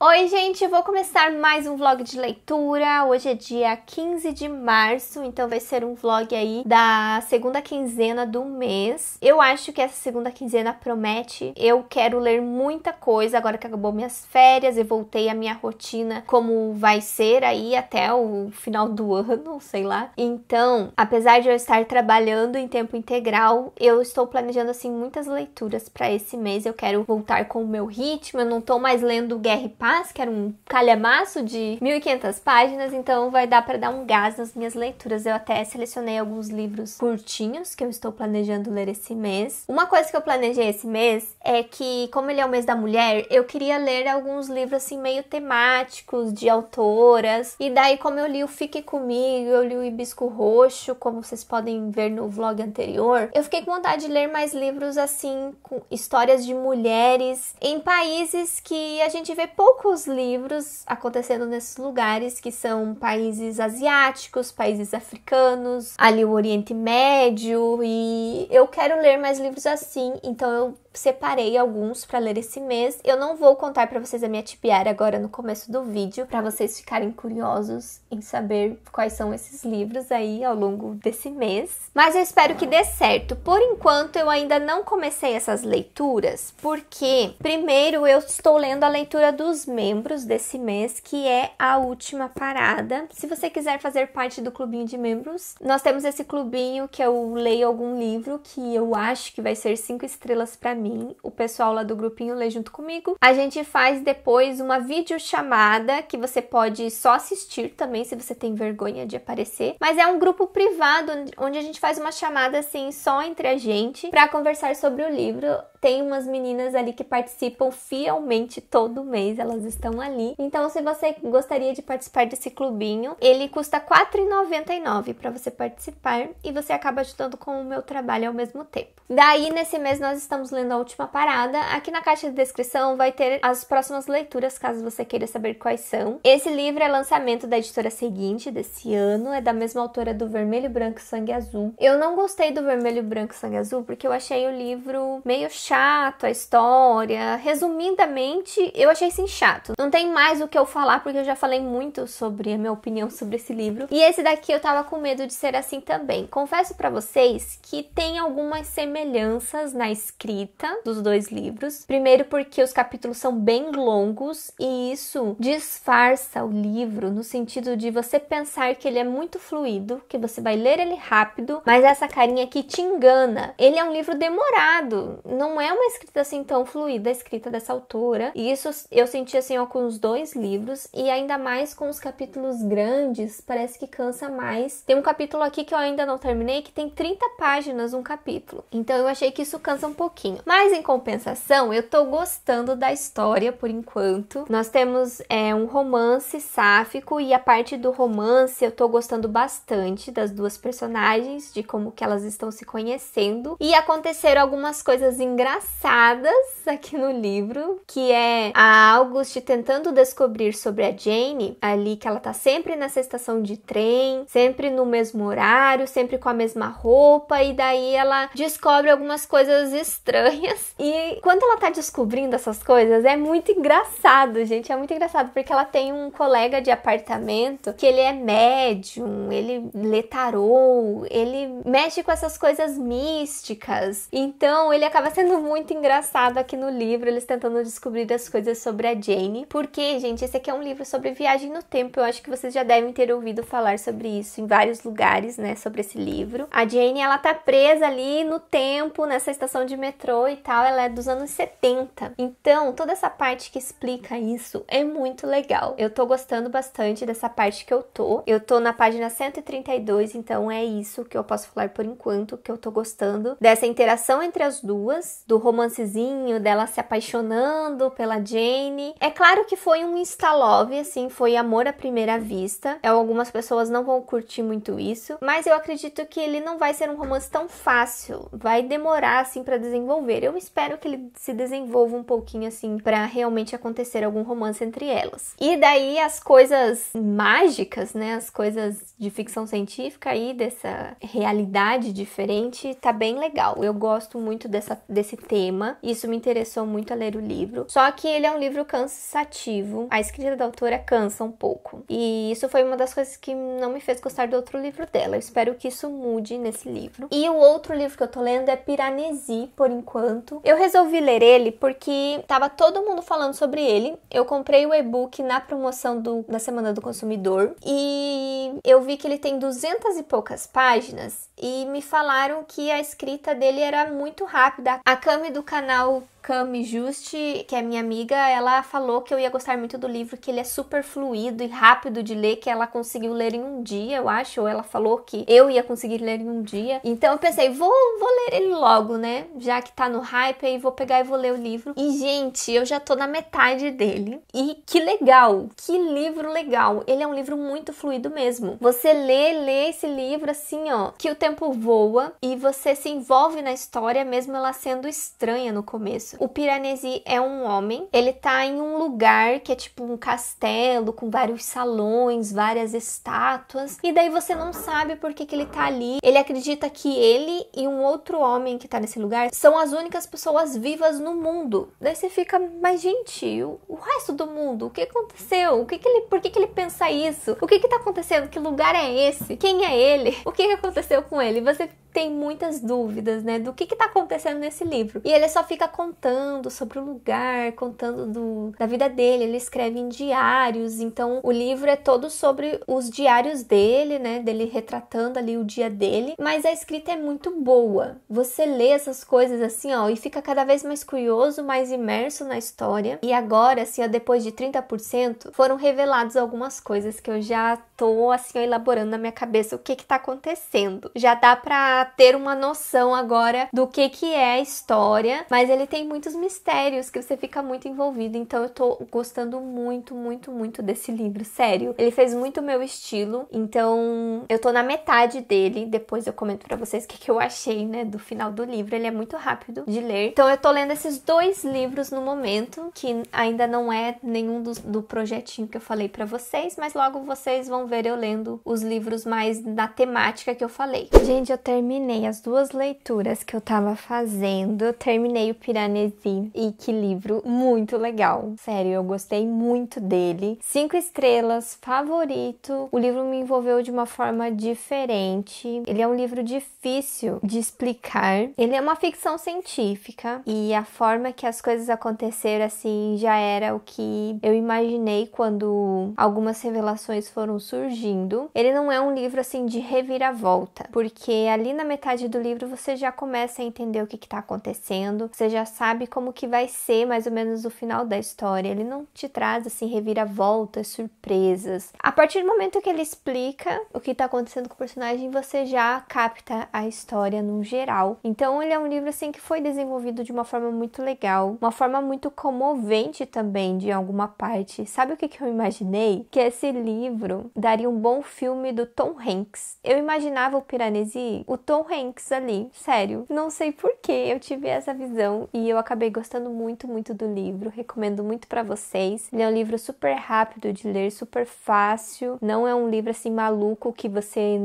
Oi, gente, vou começar mais um vlog de leitura. Hoje é dia 15 de março, então vai ser um vlog aí da segunda quinzena do mês. Eu acho que essa segunda quinzena promete. Eu quero ler muita coisa agora que acabou minhas férias e voltei à minha rotina, como vai ser aí até o final do ano, sei lá. Então, apesar de eu estar trabalhando em tempo integral, eu estou planejando assim muitas leituras para esse mês. Eu quero voltar com o meu ritmo, eu não tô mais lendo Guerra e Paz que era um calhamaço de 1.500 páginas, então vai dar para dar um gás nas minhas leituras. Eu até selecionei alguns livros curtinhos que eu estou planejando ler esse mês. Uma coisa que eu planejei esse mês é que, como ele é o mês da mulher, eu queria ler alguns livros assim meio temáticos de autoras. E daí, como eu li o Fique Comigo, eu li o Hibisco Roxo, como vocês podem ver no vlog anterior, eu fiquei com vontade de ler mais livros assim com histórias de mulheres em países que a gente vê pouco poucos livros acontecendo nesses lugares que são países asiáticos, países africanos, ali o Oriente Médio e eu quero ler mais livros assim, então eu separei alguns para ler esse mês. Eu não vou contar para vocês a minha tipiária agora no começo do vídeo, para vocês ficarem curiosos em saber quais são esses livros aí ao longo desse mês. Mas eu espero que dê certo. Por enquanto, eu ainda não comecei essas leituras, porque primeiro eu estou lendo a leitura dos membros desse mês, que é a última parada. Se você quiser fazer parte do clubinho de membros, nós temos esse clubinho que eu leio algum livro que eu acho que vai ser cinco estrelas para mim, o pessoal lá do grupinho lê junto comigo. A gente faz depois uma videochamada que você pode só assistir também se você tem vergonha de aparecer, mas é um grupo privado onde a gente faz uma chamada assim só entre a gente para conversar sobre o livro tem umas meninas ali que participam fielmente todo mês, elas estão ali. Então, se você gostaria de participar desse clubinho, ele custa R$ 4,99 para você participar e você acaba ajudando com o meu trabalho ao mesmo tempo. Daí, nesse mês, nós estamos lendo a última parada. Aqui na caixa de descrição vai ter as próximas leituras, caso você queira saber quais são. Esse livro é lançamento da editora seguinte desse ano, é da mesma autora do Vermelho, Branco Sangue Azul. Eu não gostei do Vermelho, Branco Sangue Azul porque eu achei o livro meio chato chato a história. Resumidamente, eu achei sim chato. Não tem mais o que eu falar porque eu já falei muito sobre a minha opinião sobre esse livro. E esse daqui eu tava com medo de ser assim também. Confesso para vocês que tem algumas semelhanças na escrita dos dois livros. Primeiro porque os capítulos são bem longos e isso disfarça o livro no sentido de você pensar que ele é muito fluido, que você vai ler ele rápido, mas essa carinha aqui te engana. Ele é um livro demorado, não não é uma escrita assim tão fluida, a escrita dessa autora. E isso eu senti assim ó, com os dois livros, e ainda mais com os capítulos grandes, parece que cansa mais. Tem um capítulo aqui que eu ainda não terminei, que tem 30 páginas um capítulo. Então eu achei que isso cansa um pouquinho. Mas em compensação, eu tô gostando da história por enquanto. Nós temos é, um romance sáfico, e a parte do romance eu tô gostando bastante das duas personagens, de como que elas estão se conhecendo. E aconteceram algumas coisas engraçadas engraçadas aqui no livro, que é a August tentando descobrir sobre a Jane, ali que ela tá sempre nessa estação de trem, sempre no mesmo horário, sempre com a mesma roupa, e daí ela descobre algumas coisas estranhas. E quando ela tá descobrindo essas coisas, é muito engraçado, gente. É muito engraçado, porque ela tem um colega de apartamento que ele é médium, ele lê tarô, ele mexe com essas coisas místicas. Então ele acaba sendo muito, engraçado aqui no livro, eles tentando descobrir as coisas sobre a Jane. Porque, gente, esse aqui é um livro sobre viagem no tempo. Eu acho que vocês já devem ter ouvido falar sobre isso em vários lugares, né? Sobre esse livro. A Jane, ela tá presa ali no tempo, nessa estação de metrô e tal. Ela é dos anos 70. Então, toda essa parte que explica isso é muito legal. Eu tô gostando bastante dessa parte que eu tô. Eu tô na página 132, então é isso que eu posso falar por enquanto, que eu tô gostando dessa interação entre as duas, do romancezinho dela se apaixonando pela Jane. É claro que foi um insta-love, assim, foi amor à primeira vista. É, algumas pessoas não vão curtir muito isso, mas eu acredito que ele não vai ser um romance tão fácil, vai demorar assim para desenvolver. Eu espero que ele se desenvolva um pouquinho assim para realmente acontecer algum romance entre elas. E daí as coisas mágicas, né, as coisas de ficção científica aí dessa realidade diferente, tá bem legal. Eu gosto muito dessa desse tema. Isso me interessou muito a ler o livro. Só que ele é um livro cansativo. A escrita da autora cansa um pouco. E isso foi uma das coisas que não me fez gostar do outro livro dela. Eu espero que isso mude nesse livro. E o outro livro que eu tô lendo é Piranesi, por enquanto. Eu resolvi ler ele porque tava todo mundo falando sobre ele. Eu comprei o e-book na promoção do, da Semana do Consumidor e eu vi que ele tem duzentas e poucas páginas e me falaram que a escrita dele era muito rápida. A Kami do canal Cami Juste, que é minha amiga, ela falou que eu ia gostar muito do livro, que ele é super fluido e rápido de ler, que ela conseguiu ler em um dia, eu acho, ou ela falou que eu ia conseguir ler em um dia. Então eu pensei, vou, vou ler ele logo, né? Já que tá no hype, aí vou pegar e vou ler o livro. E, gente, eu já tô na metade dele. E que legal! Que livro legal! Ele é um livro muito fluido mesmo. Você lê, lê esse livro assim, ó, que o tempo voa e você se envolve na história, mesmo ela sendo estranha no começo isso. O Piranesi é um homem, ele tá em um lugar que é tipo um castelo com vários salões, várias estátuas, e daí você não sabe por que, que ele tá ali. Ele acredita que ele e um outro homem que tá nesse lugar são as únicas pessoas vivas no mundo. Daí você fica, mas gente, o resto do mundo, o que aconteceu? O que, que ele, por que, que ele pensa isso? O que que tá acontecendo? Que lugar é esse? Quem é ele? O que que aconteceu com ele? Você tem muitas dúvidas, né, do que que tá acontecendo nesse livro. E ele só fica com contando sobre o lugar, contando do, da vida dele. Ele escreve em diários, então o livro é todo sobre os diários dele, né? Dele retratando ali o dia dele. Mas a escrita é muito boa. Você lê essas coisas assim, ó, e fica cada vez mais curioso, mais imerso na história. E agora, assim, ó, depois de 30%, foram reveladas algumas coisas que eu já tô assim elaborando na minha cabeça o que que tá acontecendo. Já dá para ter uma noção agora do que que é a história, mas ele tem muitos mistérios que você fica muito envolvido, então eu tô gostando muito, muito, muito desse livro, sério. Ele fez muito meu estilo, então eu tô na metade dele, depois eu comento para vocês o que que eu achei, né, do final do livro. Ele é muito rápido de ler. Então eu tô lendo esses dois livros no momento, que ainda não é nenhum do, do projetinho que eu falei para vocês, mas logo vocês vão ver eu lendo os livros mais na temática que eu falei. Gente, eu terminei as duas leituras que eu tava fazendo, eu terminei o Piranesi e que livro muito legal. Sério, eu gostei muito dele. Cinco estrelas, favorito. O livro me envolveu de uma forma diferente. Ele é um livro difícil de explicar. Ele é uma ficção científica e a forma que as coisas aconteceram assim já era o que eu imaginei quando algumas revelações foram surgindo surgindo. Ele não é um livro assim de reviravolta, porque ali na metade do livro você já começa a entender o que está acontecendo, você já sabe como que vai ser mais ou menos o final da história. Ele não te traz assim reviravoltas, surpresas. A partir do momento que ele explica o que está acontecendo com o personagem, você já capta a história num geral. Então ele é um livro assim que foi desenvolvido de uma forma muito legal, uma forma muito comovente também de alguma parte. Sabe o que, que eu imaginei? Que esse livro da daria um bom filme do Tom Hanks. Eu imaginava o Piranesi, o Tom Hanks ali, sério. Não sei por que eu tive essa visão e eu acabei gostando muito, muito do livro. Recomendo muito para vocês. Ele é um livro super rápido de ler, super fácil. Não é um livro assim maluco que você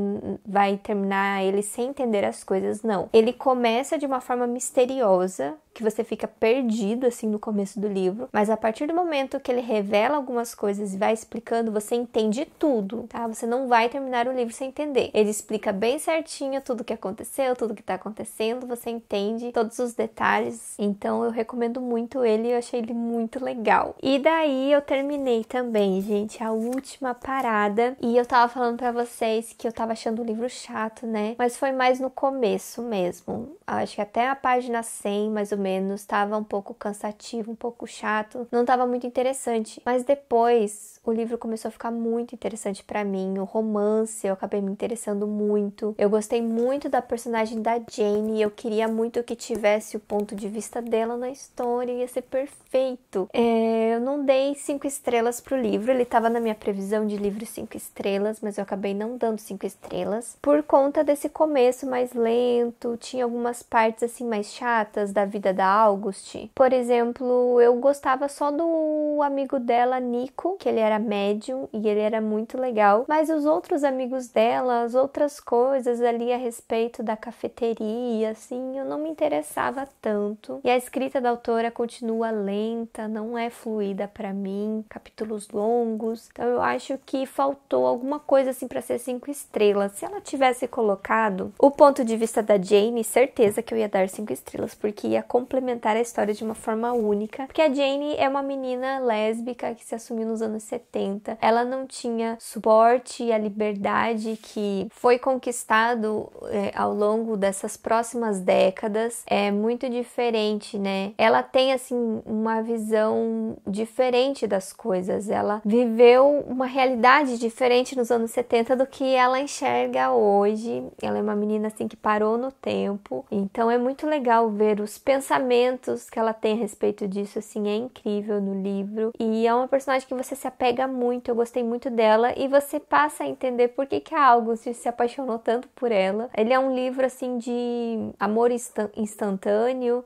vai terminar ele sem entender as coisas, não. Ele começa de uma forma misteriosa, que você fica perdido assim no começo do livro, mas a partir do momento que ele revela algumas coisas e vai explicando, você entende tudo, tá? Você não vai terminar o livro sem entender. Ele explica bem certinho tudo o que aconteceu, tudo o que tá acontecendo, você entende todos os detalhes. Então eu recomendo muito ele, eu achei ele muito legal. E daí eu terminei também, gente, a última parada e eu tava falando para vocês que eu tava achando o livro chato, né? Mas foi mais no começo mesmo. Acho que até a página 100, mais ou menos, estava um pouco cansativo, um pouco chato, não estava muito interessante. Mas depois o livro começou a ficar muito interessante para mim, o romance, eu acabei me interessando muito. Eu gostei muito da personagem da Jane, eu queria muito que tivesse o ponto de vista dela na história, ia ser perfeito. É, eu não dei cinco estrelas pro livro, ele tava na minha previsão de livro cinco estrelas, mas eu acabei não dando cinco estrelas por conta desse começo mais lento, tinha algumas partes assim mais chatas da vida da August. Por exemplo, eu gostava só do amigo dela, Nico, que ele era era médium e ele era muito legal, mas os outros amigos dela, as outras coisas ali a respeito da cafeteria, assim, eu não me interessava tanto. E a escrita da autora continua lenta, não é fluida para mim, capítulos longos. Então eu acho que faltou alguma coisa assim para ser cinco estrelas. Se ela tivesse colocado o ponto de vista da Jane, certeza que eu ia dar cinco estrelas, porque ia complementar a história de uma forma única, porque a Jane é uma menina lésbica que se assumiu nos anos 70 70, ela não tinha suporte e a liberdade que foi conquistado é, ao longo dessas próximas décadas. É muito diferente, né? Ela tem assim uma visão diferente das coisas. Ela viveu uma realidade diferente nos anos 70 do que ela enxerga hoje. Ela é uma menina assim que parou no tempo. Então é muito legal ver os pensamentos que ela tem a respeito disso, assim, é incrível no livro. E é uma personagem que você se apega pega muito, eu gostei muito dela e você passa a entender por que, que a Algus se apaixonou tanto por ela. Ele é um livro assim de amor instantâneo,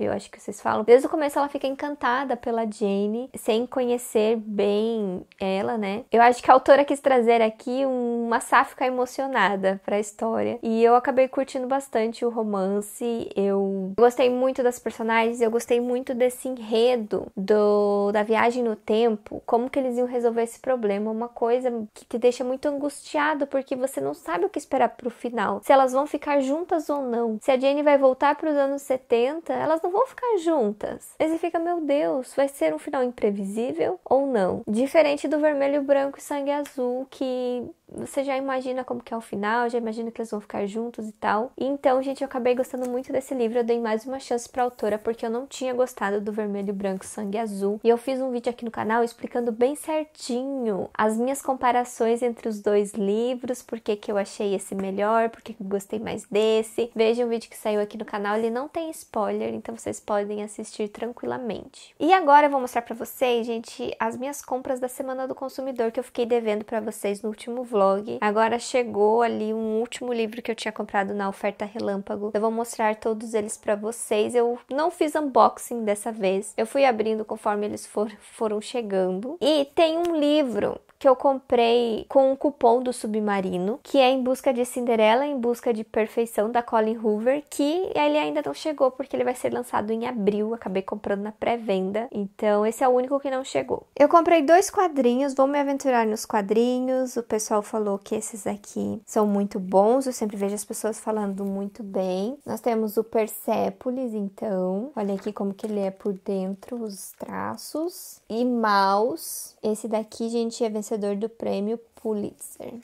eu acho que vocês falam. Desde o começo ela fica encantada pela Jane, sem conhecer bem ela, né? Eu acho que a autora quis trazer aqui uma sáfica emocionada para a história e eu acabei curtindo bastante o romance. Eu gostei muito das personagens, eu gostei muito desse enredo do da viagem no tempo, como que eles eles iam resolver esse problema, uma coisa que te deixa muito angustiado porque você não sabe o que esperar pro final, se elas vão ficar juntas ou não. Se a Jenny vai voltar para os anos 70, elas não vão ficar juntas. Aí você fica, meu Deus, vai ser um final imprevisível ou não? Diferente do vermelho, branco e sangue azul que você já imagina como que é o final, já imagina que eles vão ficar juntos e tal. Então, gente, eu acabei gostando muito desse livro, eu dei mais uma chance pra autora, porque eu não tinha gostado do Vermelho, Branco, Sangue Azul. E eu fiz um vídeo aqui no canal explicando bem certinho as minhas comparações entre os dois livros, por que eu achei esse melhor, por que eu gostei mais desse. Veja o vídeo que saiu aqui no canal, ele não tem spoiler, então vocês podem assistir tranquilamente. E agora eu vou mostrar pra vocês, gente, as minhas compras da Semana do Consumidor que eu fiquei devendo para vocês no último vlog blog. Agora chegou ali um último livro que eu tinha comprado na oferta relâmpago. Eu vou mostrar todos eles para vocês. Eu não fiz unboxing dessa vez. Eu fui abrindo conforme eles for, foram chegando. E tem um livro que eu comprei com um cupom do Submarino, que é Em Busca de Cinderela, Em Busca de Perfeição, da Colin Hoover, que ele ainda não chegou porque ele vai ser lançado em abril. Acabei comprando na pré-venda, então esse é o único que não chegou. Eu comprei dois quadrinhos, vou me aventurar nos quadrinhos. O pessoal falou que esses aqui são muito bons, eu sempre vejo as pessoas falando muito bem. Nós temos o Persepolis, então, olha aqui como que ele é por dentro, os traços. E Maus, esse daqui, gente, é vencer vencedor do prêmio Pulitzer.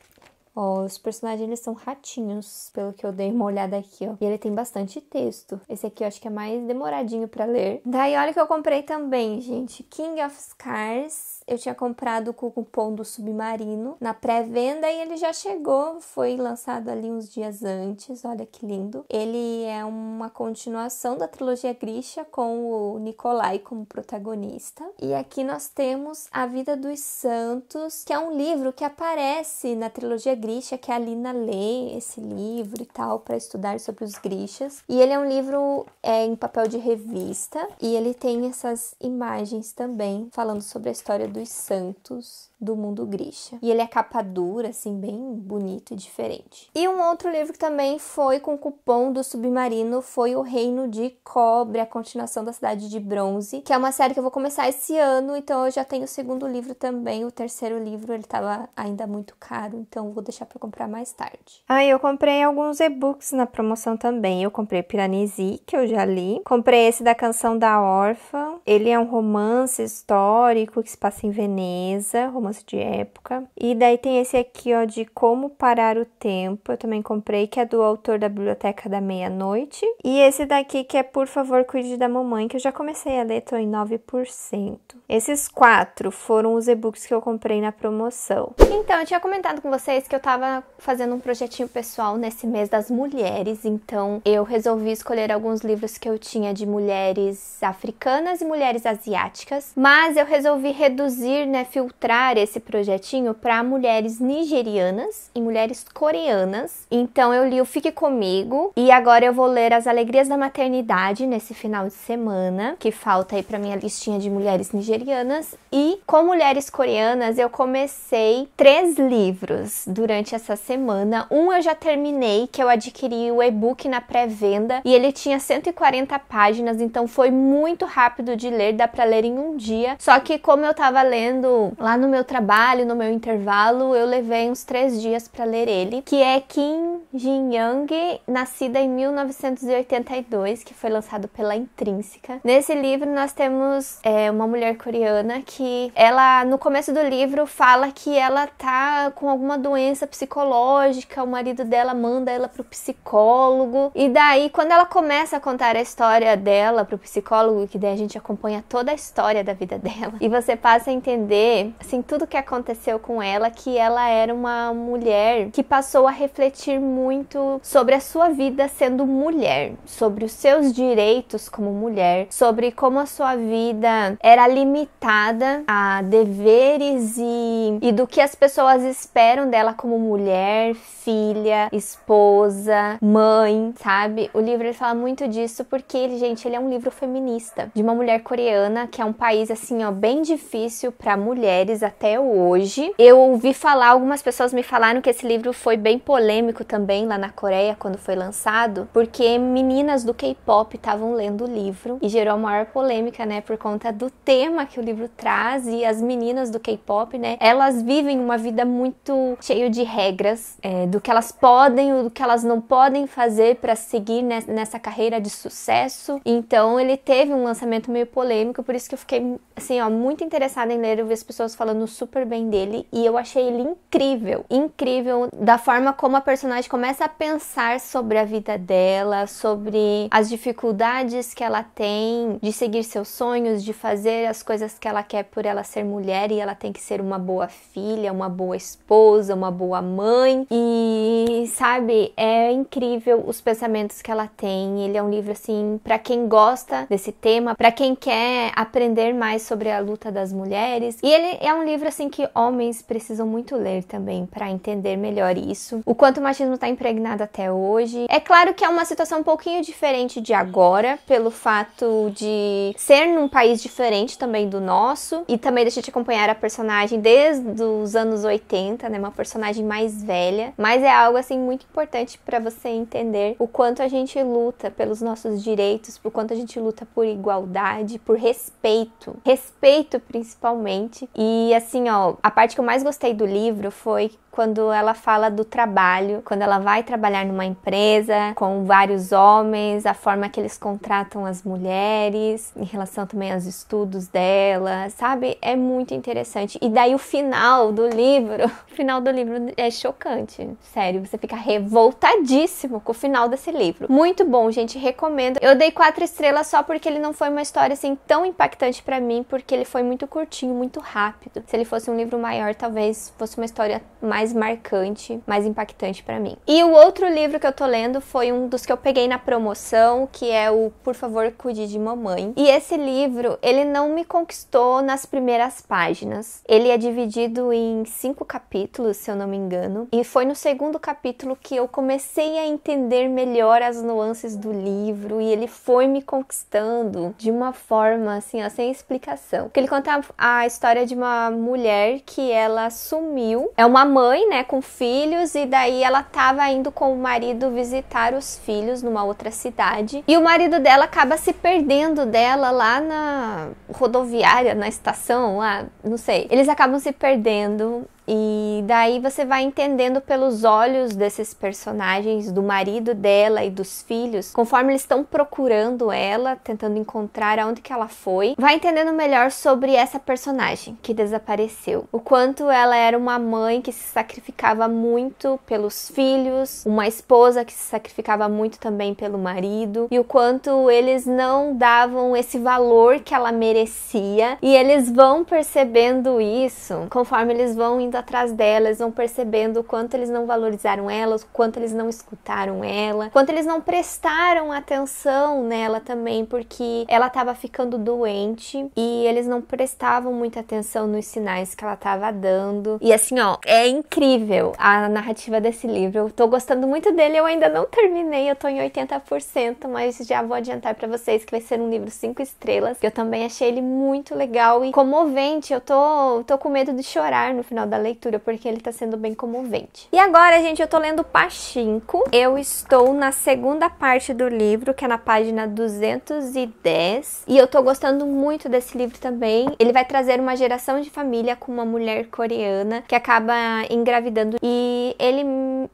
Ó, os personagens eles são ratinhos, pelo que eu dei uma olhada aqui, ó. E ele tem bastante texto. Esse aqui eu acho que é mais demoradinho para ler. Daí olha que eu comprei também, gente, King of Scars. Eu tinha comprado com o cupom do Submarino na pré-venda e ele já chegou, foi lançado ali uns dias antes. Olha que lindo. Ele é uma continuação da trilogia Grisha com o Nikolai como protagonista. E aqui nós temos A Vida dos Santos, que é um livro que aparece na trilogia Grisha Grisha que é a Lina lê esse livro e tal para estudar sobre os Grishas. E ele é um livro é, em papel de revista e ele tem essas imagens também falando sobre a história dos santos do mundo Grisha. E ele é capa dura, assim, bem bonito e diferente. E um outro livro que também foi com cupom do Submarino foi O Reino de Cobre, a continuação da Cidade de Bronze, que é uma série que eu vou começar esse ano, então eu já tenho o segundo livro também. O terceiro livro ele estava ainda muito caro, então vou deixar deixar para comprar mais tarde. Aí ah, eu comprei alguns e-books na promoção também. Eu comprei Piranesi, que eu já li. Comprei esse da Canção da Órfã. Ele é um romance histórico que se passa em Veneza, romance de época. E daí tem esse aqui, ó, de Como Parar o Tempo. Eu também comprei, que é do autor da Biblioteca da Meia-Noite. E esse daqui, que é Por Favor, Cuide da Mamãe, que eu já comecei a ler, tô em 9%. Esses quatro foram os e-books que eu comprei na promoção. Então, eu tinha comentado com vocês que eu estava fazendo um projetinho pessoal nesse mês das mulheres, então eu resolvi escolher alguns livros que eu tinha de mulheres africanas e mulheres asiáticas, mas eu resolvi reduzir, né, filtrar esse projetinho para mulheres nigerianas e mulheres coreanas. Então eu li o Fique Comigo e agora eu vou ler As Alegrias da Maternidade nesse final de semana, que falta aí para minha listinha de mulheres nigerianas e com mulheres coreanas eu comecei três livros do durante essa semana. Um eu já terminei, que eu adquiri o e-book na pré-venda e ele tinha 140 páginas, então foi muito rápido de ler, dá para ler em um dia. Só que como eu tava lendo lá no meu trabalho, no meu intervalo, eu levei uns três dias para ler ele, que é Kim Jin-young, nascida em 1982, que foi lançado pela Intrínseca. Nesse livro nós temos é, uma mulher coreana que ela no começo do livro fala que ela tá com alguma doença doença psicológica, o marido dela manda ela pro psicólogo. E daí, quando ela começa a contar a história dela pro psicólogo, que daí a gente acompanha toda a história da vida dela, e você passa a entender, assim, tudo que aconteceu com ela, que ela era uma mulher que passou a refletir muito sobre a sua vida sendo mulher, sobre os seus direitos como mulher, sobre como a sua vida era limitada a deveres e, e do que as pessoas esperam dela como como mulher, filha, esposa, mãe, sabe? O livro ele fala muito disso porque ele, gente, ele é um livro feminista de uma mulher coreana, que é um país assim, ó, bem difícil para mulheres até hoje. Eu ouvi falar, algumas pessoas me falaram que esse livro foi bem polêmico também lá na Coreia quando foi lançado, porque meninas do K-pop estavam lendo o livro e gerou a maior polêmica, né, por conta do tema que o livro traz e as meninas do K-pop, né, elas vivem uma vida muito cheia de de regras é, do que elas podem ou do que elas não podem fazer para seguir nessa carreira de sucesso. Então ele teve um lançamento meio polêmico, por isso que eu fiquei assim, ó, muito interessada em ler, eu vi as pessoas falando super bem dele e eu achei ele incrível, incrível da forma como a personagem começa a pensar sobre a vida dela, sobre as dificuldades que ela tem de seguir seus sonhos, de fazer as coisas que ela quer por ela ser mulher e ela tem que ser uma boa filha, uma boa esposa, uma boa Tipo, a mãe. E sabe, é incrível os pensamentos que ela tem. Ele é um livro assim para quem gosta desse tema, para quem quer aprender mais sobre a luta das mulheres. E ele é um livro assim que homens precisam muito ler também para entender melhor isso. O quanto o machismo está impregnado até hoje. É claro que é uma situação um pouquinho diferente de agora, pelo fato de ser num país diferente também do nosso e também eu gente acompanhar a personagem desde os anos 80, né? Uma personagem personagem mais velha, mas é algo assim muito importante para você entender o quanto a gente luta pelos nossos direitos, o quanto a gente luta por igualdade, por respeito, respeito principalmente. E assim, ó, a parte que eu mais gostei do livro foi quando ela fala do trabalho, quando ela vai trabalhar numa empresa com vários homens, a forma que eles contratam as mulheres, em relação também aos estudos dela, sabe? É muito interessante. E daí o final do livro, o final do livro é chocante, sério, você fica revoltadíssimo com o final desse livro. Muito bom, gente, recomendo. Eu dei quatro estrelas só porque ele não foi uma história assim tão impactante para mim, porque ele foi muito curtinho, muito rápido. Se ele fosse um livro maior, talvez fosse uma história mais mais marcante, mais impactante para mim. E o outro livro que eu tô lendo foi um dos que eu peguei na promoção, que é o Por Favor Cuide de Mamãe. E esse livro, ele não me conquistou nas primeiras páginas. Ele é dividido em cinco capítulos, se eu não me engano. E foi no segundo capítulo que eu comecei a entender melhor as nuances do livro e ele foi me conquistando de uma forma assim, ó, sem explicação. Porque ele conta a história de uma mulher que ela sumiu, é uma mãe mãe, né, com filhos, e daí ela tava indo com o marido visitar os filhos numa outra cidade. E o marido dela acaba se perdendo dela lá na rodoviária, na estação, lá, não sei. Eles acabam se perdendo e daí você vai entendendo pelos olhos desses personagens, do marido dela e dos filhos, conforme eles estão procurando ela, tentando encontrar aonde que ela foi, vai entendendo melhor sobre essa personagem que desapareceu. O quanto ela era uma mãe que se sacrificava muito pelos filhos, uma esposa que se sacrificava muito também pelo marido, e o quanto eles não davam esse valor que ela merecia, e eles vão percebendo isso conforme eles vão indo atrás dela, eles vão percebendo o quanto eles não valorizaram ela, o quanto eles não escutaram ela, quanto eles não prestaram atenção nela também, porque ela estava ficando doente e eles não prestavam muita atenção nos sinais que ela estava dando. E assim, ó, é incrível a narrativa desse livro. Eu tô gostando muito dele, eu ainda não terminei, eu tô em 80%, mas já vou adiantar para vocês que vai ser um livro 5 estrelas, que eu também achei ele muito legal e comovente. Eu tô, tô com medo de chorar no final da leitura porque ele tá sendo bem comovente. E agora, gente, eu tô lendo Pachinko. Eu estou na segunda parte do livro, que é na página 210, e eu tô gostando muito desse livro também. Ele vai trazer uma geração de família com uma mulher coreana que acaba engravidando e ele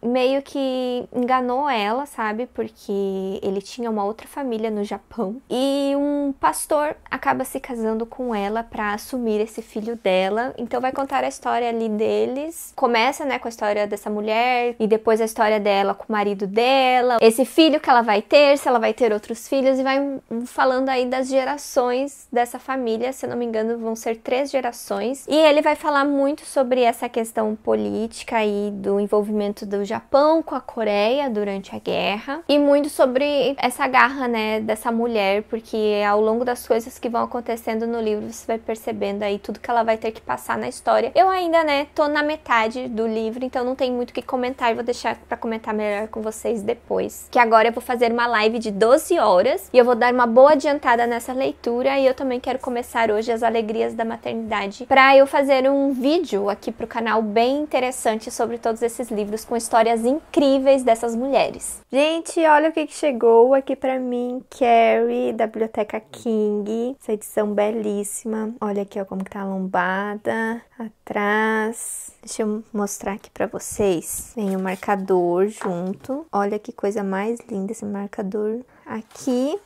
meio que enganou ela, sabe? Porque ele tinha uma outra família no Japão e um pastor acaba se casando com ela para assumir esse filho dela. Então vai contar a história ali deles começa, né, com a história dessa mulher e depois a história dela com o marido dela, esse filho que ela vai ter, se ela vai ter outros filhos e vai falando aí das gerações dessa família, se não me engano, vão ser três gerações. E ele vai falar muito sobre essa questão política e do envolvimento do Japão com a Coreia durante a guerra e muito sobre essa garra, né, dessa mulher, porque ao longo das coisas que vão acontecendo no livro, você vai percebendo aí tudo que ela vai ter que passar na história. Eu ainda, né, tô na metade do livro, então não tem muito o que comentar e vou deixar para comentar melhor com vocês depois. Que agora eu vou fazer uma live de 12 horas e eu vou dar uma boa adiantada nessa leitura e eu também quero começar hoje as alegrias da maternidade para eu fazer um vídeo aqui pro canal bem interessante sobre todos esses livros com histórias incríveis dessas mulheres. Gente, olha o que, que chegou aqui para mim, Carrie da Biblioteca King. Essa edição belíssima. Olha aqui ó, como que tá a lombada atrás deixa eu mostrar aqui para vocês. Vem o marcador junto. Olha que coisa mais linda esse marcador aqui.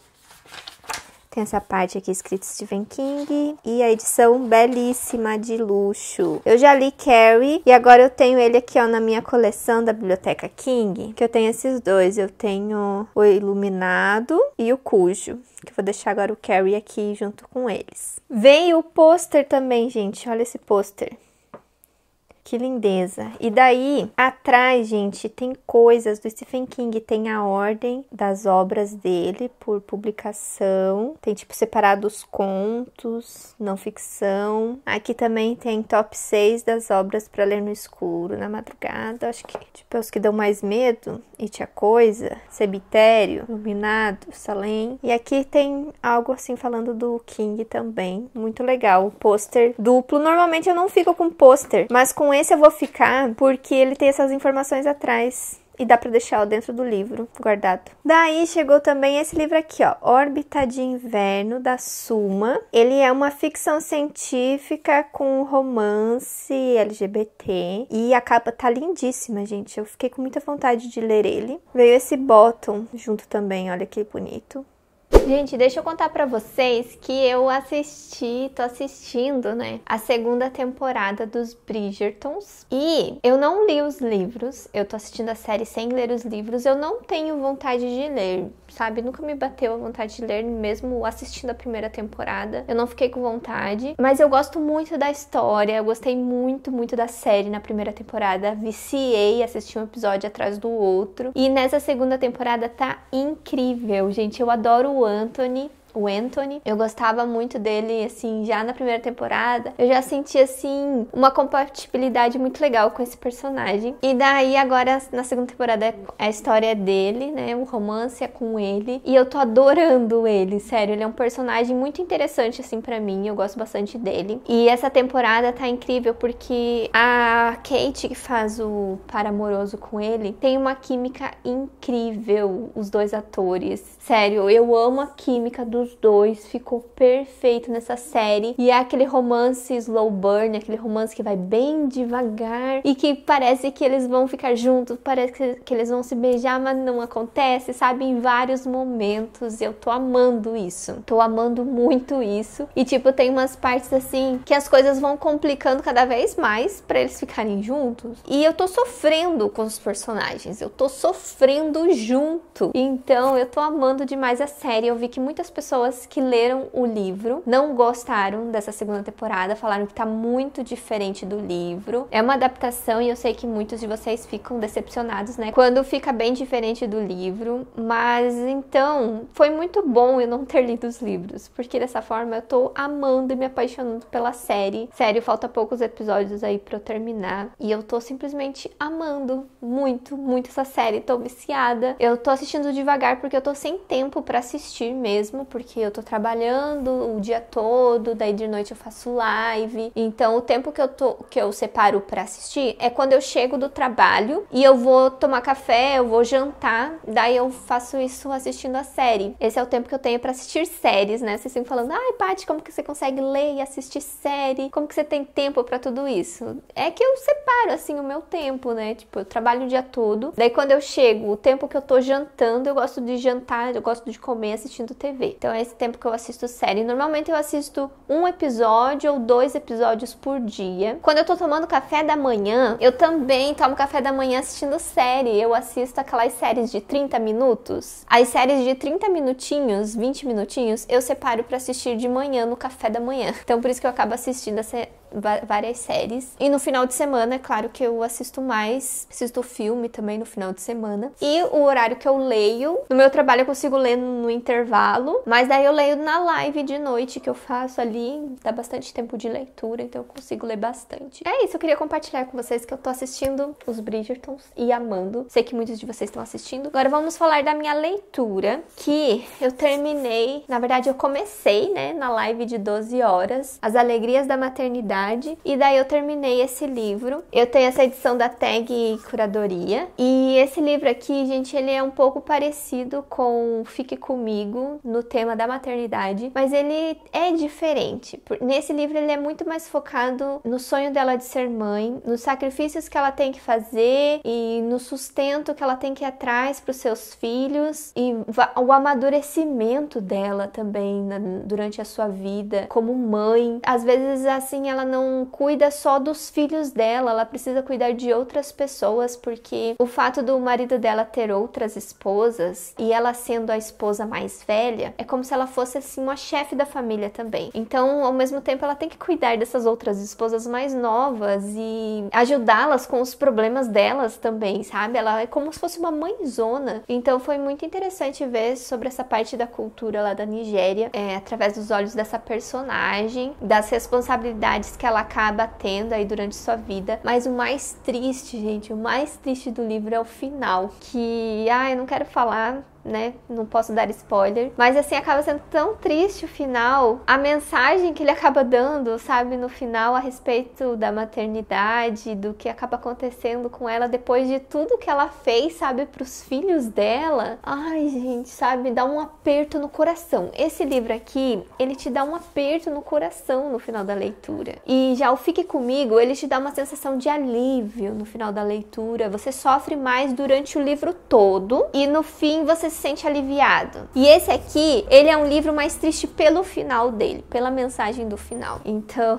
Tem essa parte aqui escrito Stephen King e a edição belíssima de luxo. Eu já li Carrie e agora eu tenho ele aqui ó na minha coleção da Biblioteca King, que eu tenho esses dois, eu tenho o Iluminado e o Cujo, que eu vou deixar agora o Carrie aqui junto com eles. Vem o pôster também, gente, olha esse pôster. Que lindeza. E daí, atrás, gente, tem coisas do Stephen King, tem a ordem das obras dele por publicação, tem tipo separado os contos, não ficção. Aqui também tem top 6 das obras para ler no escuro, na madrugada. Acho que tipo é os que dão mais medo, e a Coisa, Cemitério, Iluminado, Salem. E aqui tem algo assim falando do King também, muito legal. O pôster duplo. Normalmente eu não fico com pôster, mas com esse eu vou ficar porque ele tem essas informações atrás e dá para deixar dentro do livro guardado. Daí chegou também esse livro aqui, ó, Órbita de Inverno da Suma. Ele é uma ficção científica com romance LGBT e a capa tá lindíssima, gente. Eu fiquei com muita vontade de ler ele. Veio esse bottom junto também, olha que bonito. Gente, deixa eu contar para vocês que eu assisti, tô assistindo, né, a segunda temporada dos Bridgertons. E eu não li os livros, eu tô assistindo a série sem ler os livros, eu não tenho vontade de ler sabe? Nunca me bateu a vontade de ler, mesmo assistindo a primeira temporada. Eu não fiquei com vontade, mas eu gosto muito da história, eu gostei muito, muito da série na primeira temporada. Viciei, assisti um episódio atrás do outro. E nessa segunda temporada tá incrível, gente. Eu adoro o Anthony o Anthony. Eu gostava muito dele, assim, já na primeira temporada. Eu já senti, assim, uma compatibilidade muito legal com esse personagem. E daí, agora, na segunda temporada, a história é dele, né? O romance é com ele. E eu tô adorando ele, sério. Ele é um personagem muito interessante, assim, para mim. Eu gosto bastante dele. E essa temporada tá incrível porque a Kate, que faz o par amoroso com ele, tem uma química incrível, os dois atores. Sério, eu amo a química dos os dois ficou perfeito nessa série. E é aquele romance slow burn, aquele romance que vai bem devagar e que parece que eles vão ficar juntos, parece que eles vão se beijar, mas não acontece, sabe? Em vários momentos. Eu tô amando isso. Tô amando muito isso. E tipo, tem umas partes assim que as coisas vão complicando cada vez mais para eles ficarem juntos. E eu tô sofrendo com os personagens. Eu tô sofrendo junto. Então, eu tô amando demais a série. Eu vi que muitas pessoas pessoas que leram o livro não gostaram dessa segunda temporada, falaram que tá muito diferente do livro. É uma adaptação e eu sei que muitos de vocês ficam decepcionados, né? Quando fica bem diferente do livro, mas então foi muito bom eu não ter lido os livros, porque dessa forma eu tô amando e me apaixonando pela série. Sério, falta poucos episódios aí para eu terminar e eu tô simplesmente amando muito, muito essa série, tô viciada. Eu tô assistindo devagar porque eu tô sem tempo para assistir mesmo, porque porque eu tô trabalhando o dia todo, daí de noite eu faço live. Então o tempo que eu tô que eu separo para assistir é quando eu chego do trabalho e eu vou tomar café, eu vou jantar, daí eu faço isso assistindo a série. Esse é o tempo que eu tenho para assistir séries, né? Vocês sempre falando: "Ai, Paty, como que você consegue ler e assistir série? Como que você tem tempo para tudo isso?". É que eu separo assim o meu tempo, né? Tipo, eu trabalho o dia todo. Daí quando eu chego, o tempo que eu tô jantando, eu gosto de jantar, eu gosto de comer assistindo TV. Então, então é esse tempo que eu assisto série. Normalmente eu assisto um episódio ou dois episódios por dia. Quando eu tô tomando café da manhã, eu também tomo café da manhã assistindo série. Eu assisto aquelas séries de 30 minutos. As séries de 30 minutinhos, 20 minutinhos, eu separo para assistir de manhã no café da manhã. Então por isso que eu acabo assistindo essa várias séries. E no final de semana, é claro que eu assisto mais, assisto filme também no final de semana. E o horário que eu leio, no meu trabalho eu consigo ler no intervalo, mas daí eu leio na live de noite que eu faço ali, dá bastante tempo de leitura, então eu consigo ler bastante. É isso, eu queria compartilhar com vocês que eu tô assistindo os Bridgertons e amando. Sei que muitos de vocês estão assistindo. Agora vamos falar da minha leitura, que eu terminei, na verdade eu comecei, né, na live de 12 horas, As Alegrias da Maternidade verdade. E daí eu terminei esse livro. Eu tenho essa edição da Tag Curadoria. E esse livro aqui, gente, ele é um pouco parecido com Fique Comigo no tema da maternidade, mas ele é diferente. Nesse livro ele é muito mais focado no sonho dela de ser mãe, nos sacrifícios que ela tem que fazer e no sustento que ela tem que ir atrás para os seus filhos e o amadurecimento dela também na, durante a sua vida como mãe. Às vezes assim ela não cuida só dos filhos dela, ela precisa cuidar de outras pessoas, porque o fato do marido dela ter outras esposas e ela sendo a esposa mais velha, é como se ela fosse assim uma chefe da família também. Então, ao mesmo tempo, ela tem que cuidar dessas outras esposas mais novas e ajudá-las com os problemas delas também, sabe? Ela é como se fosse uma mãezona. Então, foi muito interessante ver sobre essa parte da cultura lá da Nigéria, é, através dos olhos dessa personagem, das responsabilidades que ela acaba tendo aí durante sua vida. Mas o mais triste, gente, o mais triste do livro é o final, que ah, eu não quero falar né? Não posso dar spoiler. Mas assim, acaba sendo tão triste o final, a mensagem que ele acaba dando, sabe, no final a respeito da maternidade, do que acaba acontecendo com ela depois de tudo que ela fez, sabe, pros filhos dela. Ai, gente, sabe, dá um aperto no coração. Esse livro aqui, ele te dá um aperto no coração no final da leitura. E já o Fique Comigo, ele te dá uma sensação de alívio no final da leitura. Você sofre mais durante o livro todo e no fim você se sente aliviado. E esse aqui, ele é um livro mais triste pelo final dele, pela mensagem do final. Então,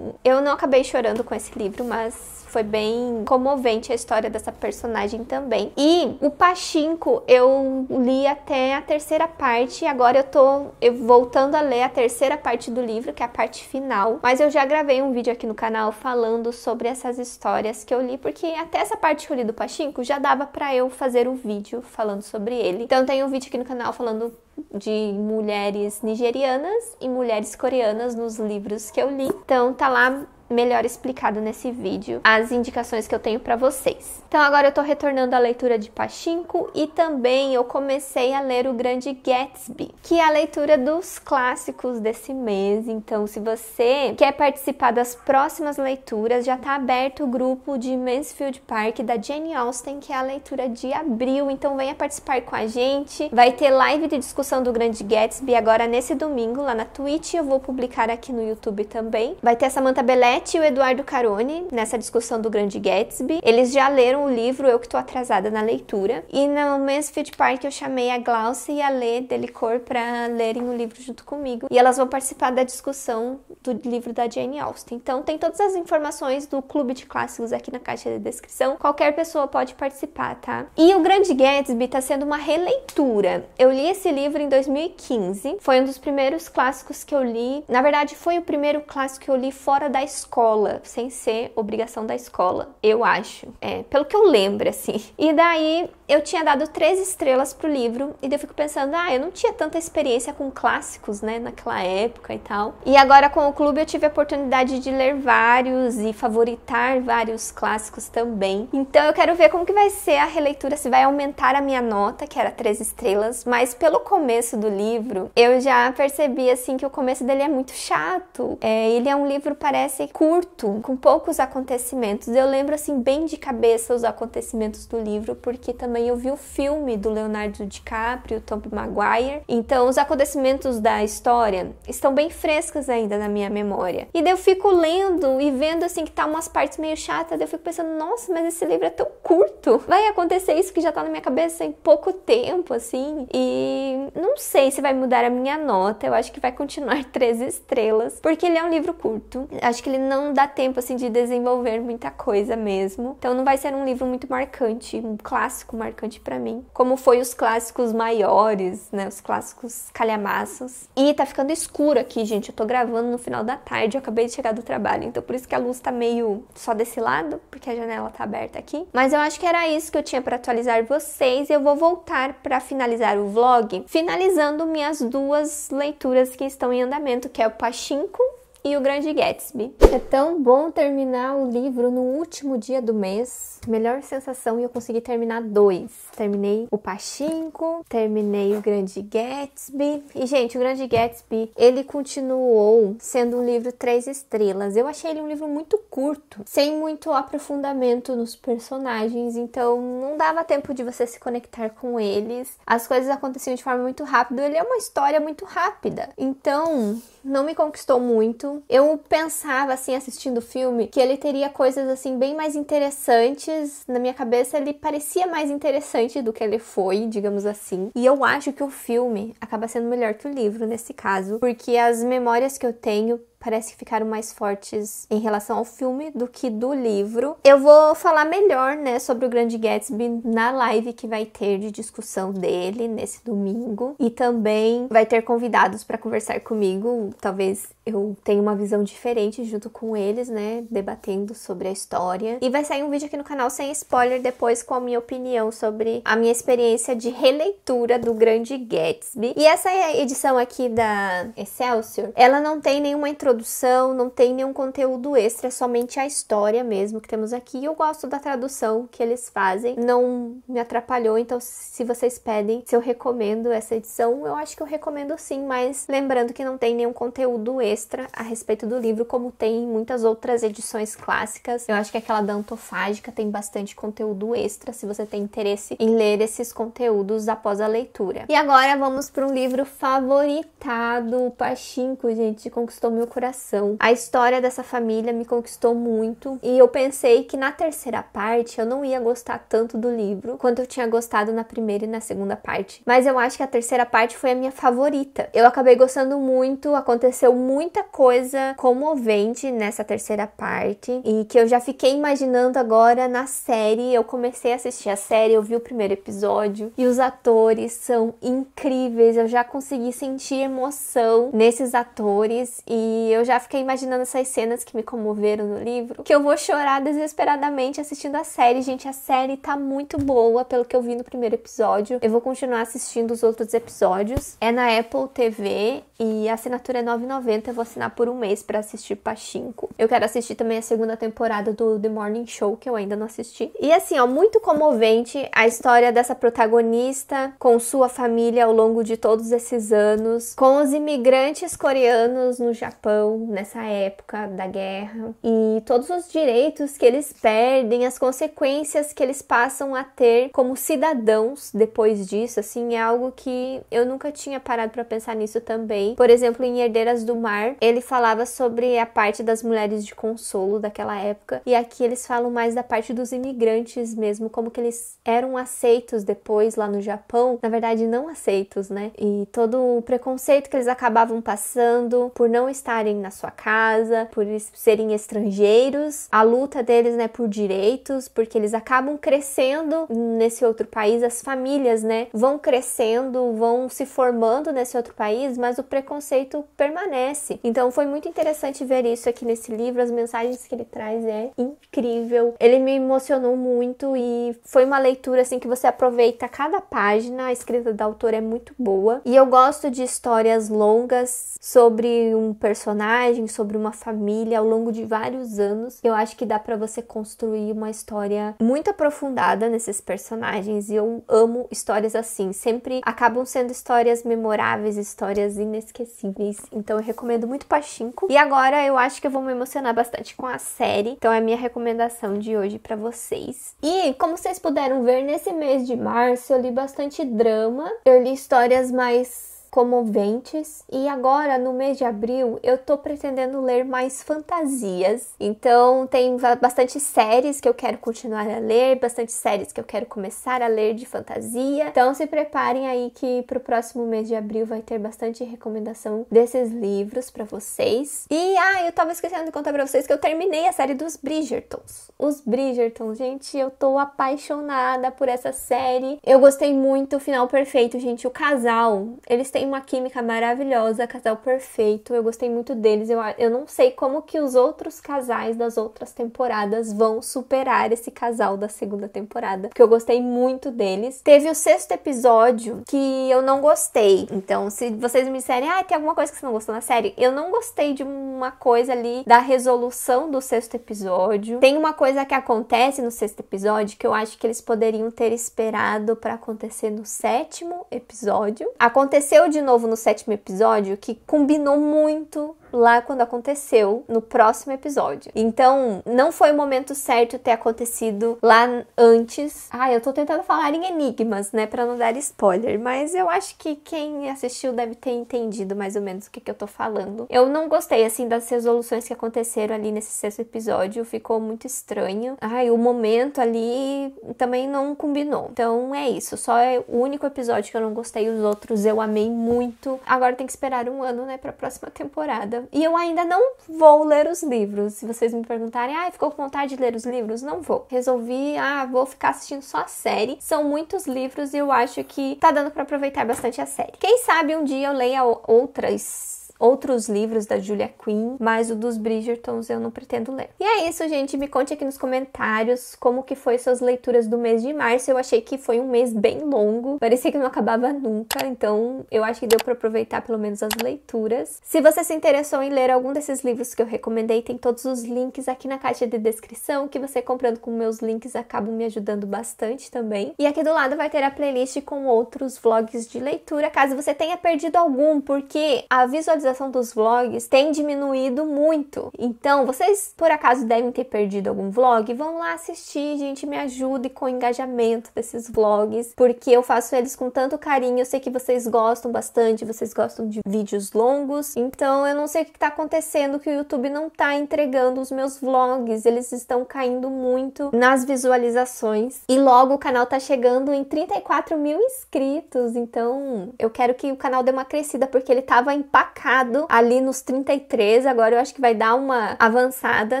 eu não acabei chorando com esse livro, mas foi bem comovente a história dessa personagem também. E o Pachinko eu li até a terceira parte, agora eu tô eu voltando a ler a terceira parte do livro, que é a parte final, mas eu já gravei um vídeo aqui no canal falando sobre essas histórias que eu li, porque até essa parte que eu li do Pachinko já dava para eu fazer um vídeo falando sobre ele dele. Então tem um vídeo aqui no canal falando de mulheres nigerianas e mulheres coreanas nos livros que eu li. Então tá lá melhor explicado nesse vídeo as indicações que eu tenho para vocês. Então agora eu estou retornando à leitura de Pachinko e também eu comecei a ler o Grande Gatsby, que é a leitura dos clássicos desse mês. Então se você quer participar das próximas leituras, já está aberto o grupo de Mansfield Park da Jane Austen, que é a leitura de abril. Então venha participar com a gente. Vai ter live de discussão do Grande Gatsby agora nesse domingo lá na Twitch, eu vou publicar aqui no YouTube também. Vai ter Samantha Belé Matt e o Eduardo Caroni, nessa discussão do Grande Gatsby, eles já leram o livro Eu Que Tô Atrasada na Leitura. E no Mansfield Park eu chamei a Glaucia e a Lê Delicor para lerem o livro junto comigo. E elas vão participar da discussão do livro da Jane Austen. Então tem todas as informações do Clube de Clássicos aqui na caixa de descrição. Qualquer pessoa pode participar, tá? E o Grande Gatsby tá sendo uma releitura. Eu li esse livro em 2015. Foi um dos primeiros clássicos que eu li. Na verdade, foi o primeiro clássico que eu li fora da escola escola, sem ser obrigação da escola, eu acho. É, pelo que eu lembro, assim. E daí eu tinha dado três estrelas pro livro, e daí eu fico pensando, ah, eu não tinha tanta experiência com clássicos, né, naquela época e tal. E agora com o clube eu tive a oportunidade de ler vários e favoritar vários clássicos também. Então eu quero ver como que vai ser a releitura, se vai aumentar a minha nota, que era três estrelas, mas pelo começo do livro, eu já percebi, assim, que o começo dele é muito chato. É, ele é um livro, parece, curto, com poucos acontecimentos. Eu lembro, assim, bem de cabeça os acontecimentos do livro, porque também também eu vi o filme do Leonardo DiCaprio, Tobey Maguire. Então os acontecimentos da história estão bem frescas ainda na minha memória. E daí eu fico lendo e vendo assim que tá umas partes meio chatas, eu fico pensando, nossa, mas esse livro é tão curto. Vai acontecer isso que já tá na minha cabeça em pouco tempo assim. E não sei se vai mudar a minha nota. Eu acho que vai continuar três estrelas, porque ele é um livro curto. Acho que ele não dá tempo assim de desenvolver muita coisa mesmo. Então não vai ser um livro muito marcante, um clássico marcante marcante para mim, como foi os clássicos maiores, né, os clássicos calhamaços. E tá ficando escuro aqui, gente, eu tô gravando no final da tarde, eu acabei de chegar do trabalho, então por isso que a luz tá meio só desse lado, porque a janela tá aberta aqui. Mas eu acho que era isso que eu tinha para atualizar vocês, e eu vou voltar para finalizar o vlog, finalizando minhas duas leituras que estão em andamento, que é o Pachinko e O Grande Gatsby. É tão bom terminar o livro no último dia do mês. Melhor sensação e eu consegui terminar dois. Terminei o Pachinko, terminei O Grande Gatsby. E, gente, O Grande Gatsby, ele continuou sendo um livro três estrelas. Eu achei ele um livro muito curto, sem muito aprofundamento nos personagens, então não dava tempo de você se conectar com eles. As coisas aconteciam de forma muito rápida. Ele é uma história muito rápida. Então, não me conquistou muito eu pensava, assim, assistindo o filme, que ele teria coisas, assim, bem mais interessantes. Na minha cabeça, ele parecia mais interessante do que ele foi, digamos assim. E eu acho que o filme acaba sendo melhor que o livro nesse caso, porque as memórias que eu tenho parece que ficaram mais fortes em relação ao filme do que do livro. Eu vou falar melhor, né, sobre o Grande Gatsby na live que vai ter de discussão dele nesse domingo e também vai ter convidados para conversar comigo, talvez eu tenha uma visão diferente junto com eles, né, debatendo sobre a história. E vai sair um vídeo aqui no canal sem spoiler depois com a minha opinião sobre a minha experiência de releitura do Grande Gatsby. E essa é edição aqui da Excelsior, ela não tem nenhuma introdução introdução, não tem nenhum conteúdo extra, é somente a história mesmo que temos aqui. Eu gosto da tradução que eles fazem, não me atrapalhou, então se vocês pedem se eu recomendo essa edição, eu acho que eu recomendo sim, mas lembrando que não tem nenhum conteúdo extra a respeito do livro, como tem em muitas outras edições clássicas. Eu acho que aquela da Antofágica tem bastante conteúdo extra, se você tem interesse em ler esses conteúdos após a leitura. E agora vamos para um livro favoritado, o Pachinko, gente, conquistou meu coração. A história dessa família me conquistou muito e eu pensei que na terceira parte eu não ia gostar tanto do livro quanto eu tinha gostado na primeira e na segunda parte. Mas eu acho que a terceira parte foi a minha favorita. Eu acabei gostando muito, aconteceu muita coisa comovente nessa terceira parte e que eu já fiquei imaginando agora na série. Eu comecei a assistir a série, eu vi o primeiro episódio e os atores são incríveis. Eu já consegui sentir emoção nesses atores e eu já fiquei imaginando essas cenas que me comoveram no livro, que eu vou chorar desesperadamente assistindo a série. Gente, a série tá muito boa, pelo que eu vi no primeiro episódio. Eu vou continuar assistindo os outros episódios. É na Apple TV e a assinatura é 9,90. Eu vou assinar por um mês para assistir Pachinko. Eu quero assistir também a segunda temporada do The Morning Show, que eu ainda não assisti. E assim, ó, muito comovente a história dessa protagonista com sua família ao longo de todos esses anos, com os imigrantes coreanos no Japão Japão nessa época da guerra e todos os direitos que eles perdem, as consequências que eles passam a ter como cidadãos depois disso, assim, é algo que eu nunca tinha parado para pensar nisso também. Por exemplo, em Herdeiras do Mar, ele falava sobre a parte das mulheres de consolo daquela época e aqui eles falam mais da parte dos imigrantes mesmo, como que eles eram aceitos depois lá no Japão, na verdade não aceitos, né? E todo o preconceito que eles acabavam passando por não estar na sua casa, por serem estrangeiros, a luta deles, né, por direitos, porque eles acabam crescendo nesse outro país, as famílias, né, vão crescendo, vão se formando nesse outro país, mas o preconceito permanece. Então foi muito interessante ver isso aqui nesse livro, as mensagens que ele traz é incrível. Ele me emocionou muito e foi uma leitura assim que você aproveita cada página, a escrita da autora é muito boa. E eu gosto de histórias longas sobre um personagem personagem, sobre uma família ao longo de vários anos. Eu acho que dá para você construir uma história muito aprofundada nesses personagens e eu amo histórias assim. Sempre acabam sendo histórias memoráveis, histórias inesquecíveis. Então eu recomendo muito Pachinko. E agora eu acho que eu vou me emocionar bastante com a série. Então é a minha recomendação de hoje para vocês. E como vocês puderam ver nesse mês de março, eu li bastante drama. Eu li histórias mais comoventes. E agora, no mês de abril, eu tô pretendendo ler mais fantasias. Então, tem bastante séries que eu quero continuar a ler, bastante séries que eu quero começar a ler de fantasia. Então, se preparem aí que pro próximo mês de abril vai ter bastante recomendação desses livros para vocês. E, ah, eu tava esquecendo de contar pra vocês que eu terminei a série dos Bridgertons. Os Bridgertons, gente, eu tô apaixonada por essa série. Eu gostei muito, o final perfeito, gente. O casal, eles têm tem uma química maravilhosa, casal perfeito. Eu gostei muito deles. Eu, eu não sei como que os outros casais das outras temporadas vão superar esse casal da segunda temporada, porque eu gostei muito deles. Teve o sexto episódio que eu não gostei. Então, se vocês me disserem, ah, tem alguma coisa que você não gostou na série, eu não gostei de uma coisa ali da resolução do sexto episódio. Tem uma coisa que acontece no sexto episódio que eu acho que eles poderiam ter esperado para acontecer no sétimo episódio. Aconteceu de de novo no sétimo episódio que combinou muito lá quando aconteceu no próximo episódio. Então, não foi o momento certo ter acontecido lá antes. Ah, eu tô tentando falar em enigmas, né, para não dar spoiler, mas eu acho que quem assistiu deve ter entendido mais ou menos o que, que eu tô falando. Eu não gostei assim das resoluções que aconteceram ali nesse sexto episódio, ficou muito estranho. Ai, o momento ali também não combinou. Então é isso, só é o único episódio que eu não gostei, os outros eu amei muito. Agora tem que esperar um ano, né, para próxima temporada. E eu ainda não vou ler os livros. Se vocês me perguntarem, ah, ficou com vontade de ler os livros? Não vou. Resolvi, ah, vou ficar assistindo só a série. São muitos livros e eu acho que tá dando para aproveitar bastante a série. Quem sabe um dia eu leia outras outros livros da Julia Quinn, mas o dos Bridgertons eu não pretendo ler. E é isso, gente. Me conte aqui nos comentários como que foi suas leituras do mês de março. Eu achei que foi um mês bem longo, parecia que não acabava nunca, então eu acho que deu para aproveitar pelo menos as leituras. Se você se interessou em ler algum desses livros que eu recomendei, tem todos os links aqui na caixa de descrição, que você comprando com meus links acabam me ajudando bastante também. E aqui do lado vai ter a playlist com outros vlogs de leitura, caso você tenha perdido algum, porque a visualização visualização dos vlogs tem diminuído muito. Então, vocês por acaso devem ter perdido algum vlog? Vão lá assistir, gente, me ajude com o engajamento desses vlogs, porque eu faço eles com tanto carinho. Eu sei que vocês gostam bastante, vocês gostam de vídeos longos. Então, eu não sei o que está acontecendo que o YouTube não está entregando os meus vlogs. Eles estão caindo muito nas visualizações e logo o canal tá chegando em 34 mil inscritos. Então, eu quero que o canal dê uma crescida porque ele tava empacado parado ali nos 33, agora eu acho que vai dar uma avançada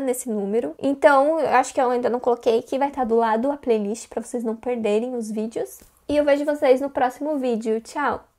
nesse número. Então, eu acho que eu ainda não coloquei que vai estar do lado a playlist para vocês não perderem os vídeos. E eu vejo vocês no próximo vídeo. Tchau!